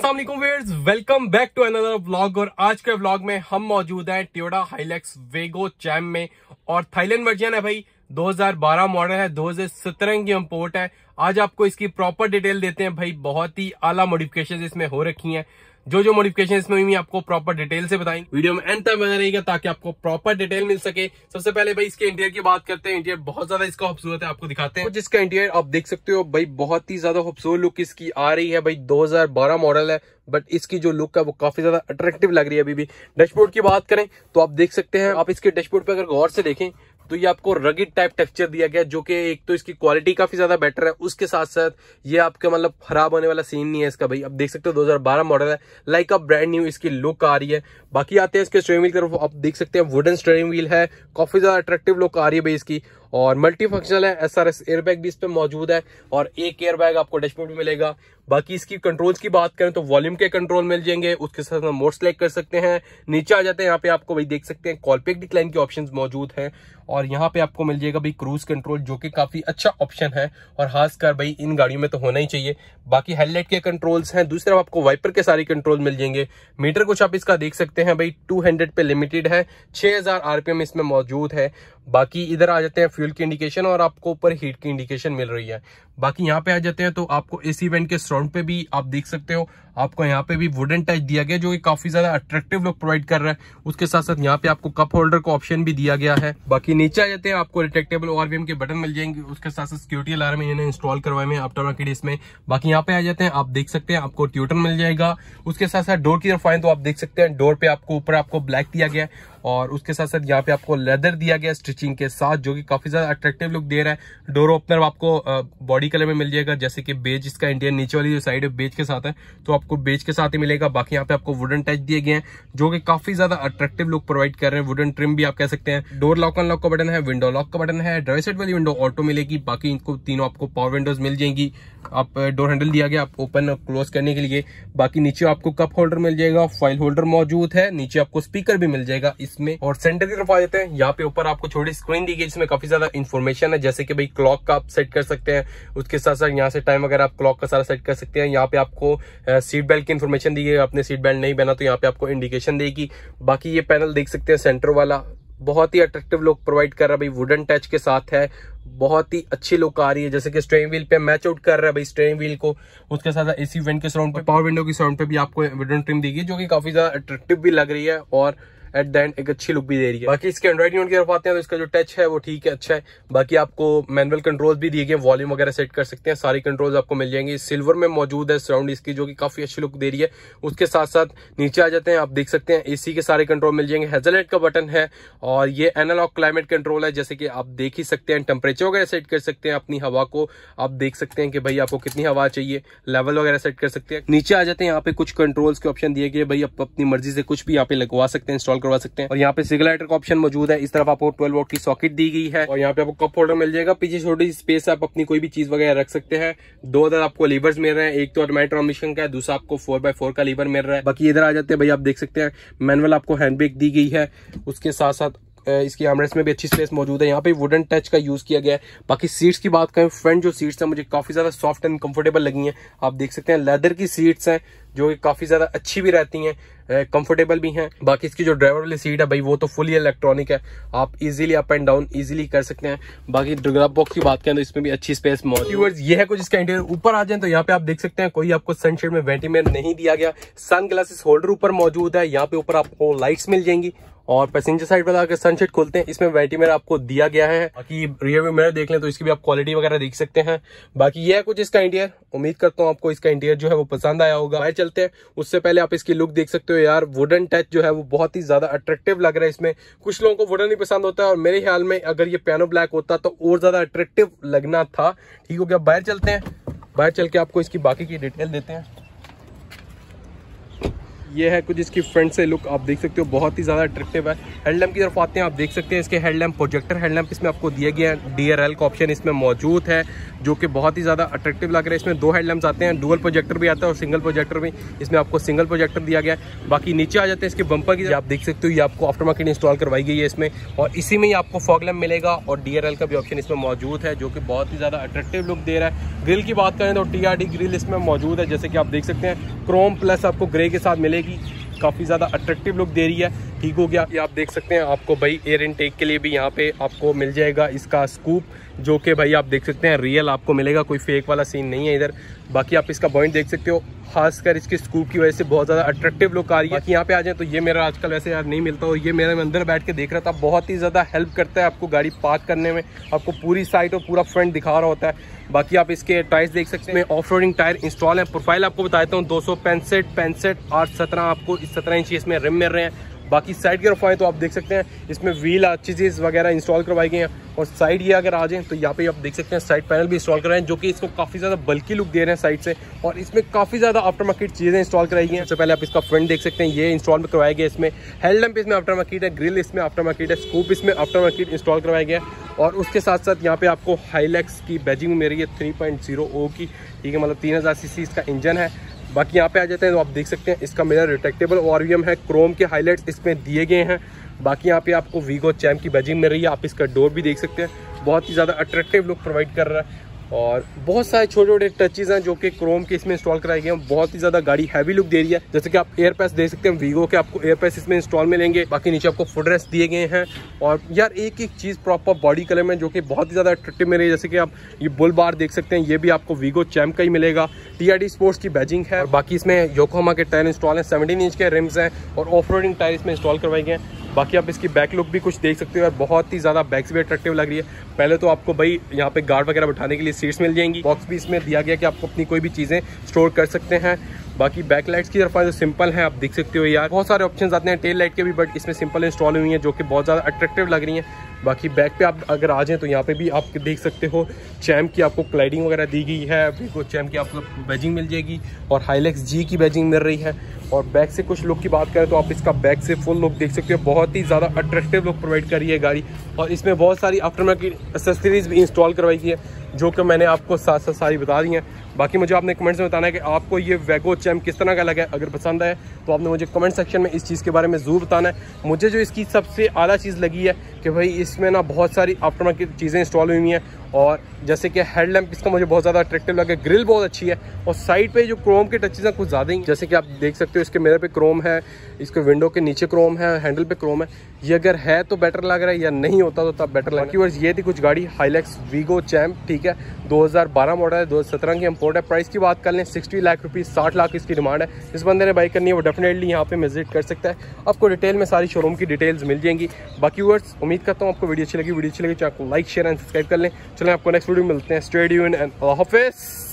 असलमर्स welcome back to another vlog और आज के व्लॉग में हम मौजूद हैं ट्योडा हाइलेक्स वेगो चैम में और थाईलैंड वर्जन है भाई 2012 मॉडल है दो हजार सत्रह की इम्पोर्ट है आज आपको इसकी प्रॉपर डिटेल देते हैं भाई बहुत ही आला मॉडिफिकेशन इसमें हो रखी है जो जो मॉडिफिकेशन इसमें हुई आपको प्रॉपर डिटेल से बताएंगे वीडियो में एंड तक बना रहेगा ताकि आपको प्रॉपर डिटेल मिल सके सबसे पहले भाई इसके इंटीरियर की बात करते हैं इंटीरियर बहुत ज्यादा इसका खूबसूरत है आपको दिखाते हैं जिसका इंटीरियर आप देख सकते हो भाई बहुत ही ज्यादा खूबसूरत लुक इसकी आ रही है भाई 2012 मॉडल है बट इसकी जो लुक है वो काफी ज्यादा अट्रेक्टिव लग रही है अभी भी डैशबोर्ड की बात करें तो आप देख सकते हैं आप इसके डैशबोर्ड पर अगर गौर से देखें तो ये आपको रगिड टाइप टेक्सचर दिया गया जो कि एक तो इसकी क्वालिटी काफी ज्यादा बेटर है उसके साथ साथ ये आपका मतलब खराब होने वाला सीन नहीं है इसका भाई आप देख सकते हो 2012 मॉडल है लाइक अ ब्रांड न्यू इसकी लुक आ रही है बाकी आते हैं इसके स्टेयरिंग व्हील तरफ आप देख सकते हैं वुडन स्टेयरिंग व्हील है काफी ज्यादा अट्रेक्टिव लुक आ रही है भाई इसकी और मल्टी फंक्शनल है एस आर एस एयरबैग भी इस पर मौजूद है और एक एयरबैग आपको डैशबोर्ड में मिलेगा बाकी इसकी कंट्रोल्स की बात करें तो वॉल्यूम के कंट्रोल मिल जाएंगे उसके साथ हम मोड सेलेक्ट कर सकते हैं नीचे आ जाते हैं यहाँ पे आपको भाई देख सकते हैं कॉलपेक डिक्लाइन के ऑप्शन मौजूद हैं और यहाँ पे आपको मिल जाएगा भाई क्रूज कंट्रोल जो कि काफी अच्छा ऑप्शन है और खासकर भाई इन गाड़ियों में तो होना ही चाहिए बाकी हेडलाइट के कंट्रोल्स हैं दूसरी तरफ आपको वाइपर के सारे कंट्रोल मिल जाएंगे मीटर कुछ आप इसका देख सकते हैं भाई हंड्रेड पे लिमिटेड है 6000 आरपीएम इसमें मौजूद है बाकी इधर आ जाते हैं फ्यूल की इंडिकेशन और आपको ऊपर हीट की इंडिकेशन मिल रही है बाकी यहाँ पे आ जाते हैं तो आपको इस इवेंट के स्टोन पे भी आप देख सकते हो आपको यहाँ पे भी वुडन टच दिया गया जो कि काफी ज्यादा अट्रैक्टिव लुक प्रोवाइड कर रहा है उसके साथ साथ यहाँ पे आपको कप होल्डर का ऑप्शन भी दिया गया है बाकी नीचे आ जाते हैं आपको रिटेक्टेबल ओआरवीएम के बटन मिल जाएंगे उसके साथ साथ सिक्योरिटी अलार्म इन्होंने इंस्टॉल करवाए हैं अपटर मार्केट इसमें बाकी यहाँ पे आ जाते हैं आप देख सकते हैं आपको ट्यूटर मिल जाएगा उसके साथ साथ डोर की तरफ आए तो आप देख सकते हैं डोर पे आपको ऊपर आपको ब्लैक दिया गया है और उसके साथ साथ यहाँ पे आपको लेदर दिया गया स्टिचिंग के साथ जो कि काफी ज्यादा अट्रेक्टिव लुक दे रहा है डोर ओपनर आपको बॉडी खड़ी कलर में मिल जाएगा जैसे कि बेज इसका इंडियन नीचे वाली जो साइड है बेज के साथ है तो आपको बेज के साथ ही मिलेगा बाकी यहाँ पे आपको वुडन टच दिए गए हैं जो कि काफी ज्यादा अट्रेक्टिव लुक प्रोवाइड कर रहे हैं वुडन ट्रिम भी आप कह सकते हैं डोर लॉक अनलॉक का बटन है विंडो लॉक का बटन है ड्राइव साइड वाली विंडो ऑटो मिलेगी बाकी इनको तीनों आपको पावर विंडोज मिल जाएंगी आप डोर हैंडल दिया गया आप ओपन क्लोज करने के लिए बाकी नीचे आपको कप होल्डर मिल जाएगा फाइल होल्डर मौजूद है नीचे आपको स्पीकर भी मिल जाएगा इसमें और सेंटर की तरफ आ जाते हैं यहाँ पे ऊपर आपको छोटी स्क्रीन दी गई जिसमें काफी ज्यादा इन्फॉर्मेशन है जैसे कि भाई क्लॉक का आप सेट कर सकते हैं उसके साथ साथ यहाँ से टाइम अगर आप क्लॉक का सारा सेट कर सकते हैं यहाँ पे आपको सीट बेल्ट की इन्फॉर्मेशन दी है आपने सीट बेल्ट नहीं पहना तो यहाँ पे आपको इंडिकेशन देगी बाकी ये पैनल देख सकते हैं सेंटर वाला बहुत ही अट्रेक्टिव लुक प्रोवाइड कर रहा है भाई वुडन टच के साथ है बहुत ही अच्छी लुक आ रही है जैसे कि स्टेरिंग व्हील पे मैच आउट कर रहा है भाई स्टेरिंग व्हील को उसके साथ एसी वेंट के साउंड पे पावर विंडो की साउंड पे भी आपको वुडन ट्रिम दी गई जो कि काफी ज्यादा अट्रेक्टिव भी लग रही है और एट द एंड एक अच्छी लुक भी दे रही है बाकी इसके एंड्रॉइड यूनिट की तरफ आते हैं तो इसका जो टच है वो ठीक है अच्छा है बाकी आपको मैनुअल कंट्रोल भी दिए गए वॉल्यूम वगैरह सेट कर सकते हैं सारी कंट्रोल आपको मिल जाएंगे सिल्वर में मौजूद है सराउंड इसकी जो कि काफी अच्छी लुक दे रही है उसके साथ साथ नीचे आ जाते हैं आप देख सकते हैं एसी के सारे कंट्रोल मिल जाएंगे हेजलेट का बटन है और ये एनालॉग क्लाइमेट कंट्रोल है जैसे कि आप देख ही सकते हैं टेम्परेचर वगैरह सेट कर सकते हैं अपनी हवा को आप देख सकते हैं कि भाई आपको कितनी हवा चाहिए लेवल वगैरह सेट कर सकते हैं नीचे आ जाते हैं यहाँ पे कुछ कंट्रोल्स के ऑप्शन दिए गए भाई आप अपनी मर्जी से कुछ भी यहाँ पे लगवा सकते हैं इंस्टॉल करवा सकते हैं और यहाँ पे सिगल लाइटर का ऑप्शन मौजूद है इस तरफ आपको ट्वेल्व वोट की सॉकेट दी गई है और यहाँ पे आपको कप होल्डर मिल जाएगा पीछे छोटी स्पेस आप अपनी कोई भी चीज वगैरह रख सकते हैं दो अदर आपको लीवर्स मिल रहे हैं एक तो ऑटोमेटिक ट्रांसमिशन का है दूसरा आपको फोर बाय फोर का लीवर मिल रहा है बाकी इधर आ जाते हैं भाई आप देख सकते हैं मैनुअल आपको हैंडब्रेक दी गई है उसके साथ साथ इसकी आमरेस में भी अच्छी स्पेस मौजूद है यहाँ पे वुडन टच का यूज़ किया गया है बाकी सीट्स की बात करें फ्रंट जो सीट्स हैं मुझे काफ़ी ज़्यादा सॉफ्ट एंड कंफर्टेबल लगी हैं आप देख सकते हैं लेदर की सीट्स हैं जो कि काफ़ी ज़्यादा अच्छी भी रहती हैं कंफर्टेबल भी हैं बाकी इसकी जो ड्राइवर वाली सीट है भाई वो तो फुली इलेक्ट्रॉनिक है आप easily up and down easily कर सकते हैं बाकी ड्रॉप बॉक्स की बात करें तो इसमें भी अच्छी स्पेस मौजूद ये है कुछ इसका इंटीरियर ऊपर आ जाए तो यहाँ पे आप देख सकते हैं कोई आपको सनशेड में वेंटीमेट नहीं दिया गया सन ग्लासेस होल्डर ऊपर मौजूद है यहाँ पे ऊपर आपको लाइट्स मिल जाएंगी और पैसेंजर साइड वाला अगर सनसेट खोलते हैं इसमें वेंटी मेरा आपको दिया गया है बाकी रियर व्यू मेरा देख लें तो इसकी भी आप क्वालिटी वगैरह देख सकते हैं बाकी ये है कुछ इसका इंटीरियर उम्मीद करता हूँ आपको इसका इंटीरियर जो है वो पसंद आया होगा बाहर चलते हैं उससे पहले आप इसकी लुक देख सकते हो यार वुडन टच जो है वो बहुत ही ज्यादा अट्रेक्टिव लग रहा है इसमें कुछ लोगों को वुडन ही पसंद होता है और मेरे ख्याल में अगर ये पैनो ब्लैक होता तो और ज्यादा अट्रेक्टिव लगना था ठीक हो गया बाहर चलते हैं बाहर चल के आपको इसकी बाकी की डिटेल देते हैं ये है कुछ इसकी फ्रंट से लुक आप देख सकते हो बहुत ही ज़्यादा अट्रेक्टिव है हेडलैम्प की तरफ आते हैं आप देख सकते हैं इसके हेडलैम्प प्रोजेक्टर हेडलैम्प इसमें आपको दिए गए हैं डी आर का ऑप्शन इसमें मौजूद है जो कि बहुत ही ज़्यादा अट्रेक्टिव लग रहा है इसमें दो हेडलैम्प्स आते हैं डुअल प्रोजेक्टर भी आता है और सिंगल प्रोजेक्टर भी इसमें आपको सिंगल प्रोजेक्टर दिया गया है बाकी नीचे आ जाते हैं इसके बंपर की आप देख सकते हो ये आपको आफ्टर मार्केट इंस्टॉल करवाई गई है इसमें और इसी में ही आपको फॉगलैम्प मिलेगा और डी का भी ऑप्शन इसमें मौजूद है जो कि बहुत ही ज़्यादा अट्रेक्टिव लुक दे रहा है ग्रिल की बात करें तो टी ग्रिल इसमें मौजूद है जैसे कि आप देख सकते हैं क्रोम प्लस आपको ग्रे के साथ मिलेगी जाएगी काफ़ी ज़्यादा अट्रैक्टिव लुक दे रही है ठीक हो गया ये आप देख सकते हैं आपको भाई एयर इनटेक के लिए भी यहाँ पे आपको मिल जाएगा इसका स्कूप जो कि भाई आप देख सकते हैं रियल आपको मिलेगा कोई फेक वाला सीन नहीं है इधर बाकी आप इसका पॉइंट देख सकते हो खासकर इसके स्कूप की वजह से बहुत ज़्यादा अट्रैक्टिव लुक आ रही है यहाँ पे आ जाए तो ये मेरा आजकल वैसे यार नहीं मिलता और ये मेरे अंदर बैठ के देख रहा था बहुत ही ज़्यादा हेल्प करता है आपको गाड़ी पार्क करने में आपको पूरी साइड और पूरा फ्रंट दिखा रहा होता है बाकी आप इसके टायर्स देख सकते हैं ऑफ रोडिंग टायर इंस्टॉल है प्रोफाइल आपको बताता हूँ दो सौ पैंसठ पैंसठ आठ सत्रह आपको सत्रह इंच इसमें रिम मिल रहे हैं बाकी साइड के रफाएँ तो आप देख सकते हैं इसमें व्हील अच्छी चीज़ वगैरह इंस्टॉल करवाई गई हैं और साइड ये अगर आ जाएँ तो यहाँ पे आप देख सकते हैं साइड पैनल भी इंस्टॉल कराए हैं जो कि इसको काफ़ी ज़्यादा बल्कि लुक दे रहे हैं साइड से और इसमें काफ़ी ज़्यादा आफ्टर मार्केट चीज़ें इंस्टॉल कराई गई हैं सबसे पहले आप इसका फ्रंट देख सकते हैं ये इंस्टॉल करवाया गया इसमें हेल्डम्प इसमें आफ्टर मार्केट है ग्रिल इसमें आफ्टर मार्केट है स्कूप इसमें आफ्टर मार्केट इंस्टॉल करवाया गया और उसके साथ साथ यहाँ पे आपको हाईलैक्स की बैजिंग मिल रही है थ्री पॉइंट जीरो ओ की ठीक है मतलब तीन हज़ार सी सी इसका इंजन है बाकी यहाँ पे आ जाते हैं तो आप देख सकते हैं इसका मेरा रिटेक्टेबल ओरियम है क्रोम के हाईलाइट इसमें दिए गए हैं बाकी यहाँ पे आपको वीगो चैम की बैजिंग मिल रही है आप इसका डोर भी देख सकते हैं बहुत ही ज़्यादा अट्रैक्टिव लुक प्रोवाइड कर रहा है और बहुत सारे छोटे छोटे टचेज हैं जो कि क्रोम के इसमें इंस्टॉल कराए गए हैं बहुत ही ज़्यादा गाड़ी हैवी लुक दे रही है जैसे कि आप एयर पैस देख सकते हैं वीवो के आपको एयर पैस इसमें इंस्टॉल मिलेंगे बाकी नीचे आपको फुटरेस्ट दिए गए हैं और यार एक एक चीज़ प्रॉपर बॉडी कलर में जो कि बहुत ही ज़्यादा अट्रेक्टिव मिल रही है जैसे कि आप ये बुल बार देख सकते हैं ये भी आपको वीगो चैम का ही मिलेगा टी स्पोर्ट्स की बैजिंग है और बाकी इसमें योकोमा के टायर इंस्टॉल हैं सेवनटीन इंच के रिम्स हैं और ऑफ टायर इसमें इंस्टॉल करवाए गए हैं बाकी आप इसकी बैक लुक भी कुछ देख सकते हो और बहुत ही ज़्यादा बैक्स भी अट्रैक्टिव लग रही है पहले तो आपको भाई यहाँ पे गार्ड वगैरह बैठाने के लिए सीट्स मिल जाएंगी बॉक्स भी इसमें दिया गया कि आपको अपनी कोई भी चीज़ें स्टोर कर सकते हैं बाकी बैक लाइट्स की तरफ जो सिंपल है आप देख सकते हो यार बहुत सारे ऑप्शन आते हैं टेल लाइट के भी बट इसमें सिंपल इंस्टॉल हुई हैं जो कि बहुत ज़्यादा अट्रैक्टिव लग रही हैं बाकी बैक पे आप अगर आ जाएँ तो यहाँ पे भी आप देख सकते हो चैम की आपको क्लाइडिंग वगैरह दी गई है बिल्कुल चैम की आपको बैजिंग मिल जाएगी और हाईलेक्स जी की बैजिंग मिल रही है और बैक से कुछ लुक की बात करें तो आप इसका बैक से फुल लुक देख सकते हो बहुत ही ज़्यादा अट्रैक्टिव लुक प्रोवाइड करी है गाड़ी और इसमें बहुत सारी आफ्टर मार्केट एसेसरीज भी इंस्टॉल करवाई गई है जो कि मैंने आपको साथ साथ सारी बता दी हैं बाकी मुझे आपने कमेंट्स में बताना है कि आपको ये वेगो चैम किस तरह का लगा है अगर पसंद आए तो आपने मुझे कमेंट सेक्शन में इस चीज़ के बारे में ज़रूर बताना है मुझे जो इसकी सबसे आला चीज़ लगी है कि भाई इसमें ना बहुत सारी आफ्टर मार्केट चीज़ें इंस्टॉल हुई हुई हैं और जैसे कि हेडलैम्प इसका मुझे बहुत ज़्यादा अट्रैक्टिव लगा ग्रिल बहुत अच्छी है और साइड पे जो क्रोम के टचेज़ हैं कुछ ज़्यादा ही जैसे कि आप देख सकते हो इसके मेरे पे क्रोम है इसके विंडो के नीचे क्रोम है हैंडल पे क्रोम है ये अगर है तो बेटर लग रहा है या नहीं होता तो तब बेटर लग रहा ये थी कुछ गाड़ी हाईलैक्स वीगो चैम्प ठीक है दो मॉडल है दो की इम्पोर्ट है प्राइस की बात कर लें सिक्सटी लाख रुपीज़ साठ लाख इसकी डिमांड है जिस बंदे ने बाइक करनी है वो डेफिनेटली यहाँ पर विजिट कर सकता है आपको डिटेल में सारी शोरूम की डिटेल्स मिल जाएंगी बाकी वर्ड्स उम्मीद करता हूँ आपको वीडियो अच्छी लगी वीडियो अच्छी लगी चाहे लाइक शेयर एंड सब्सक्राइब कर लें चलें आपको नेक्स्ट वीडियो मिलते हैं स्टेडियन एंड ऑफिस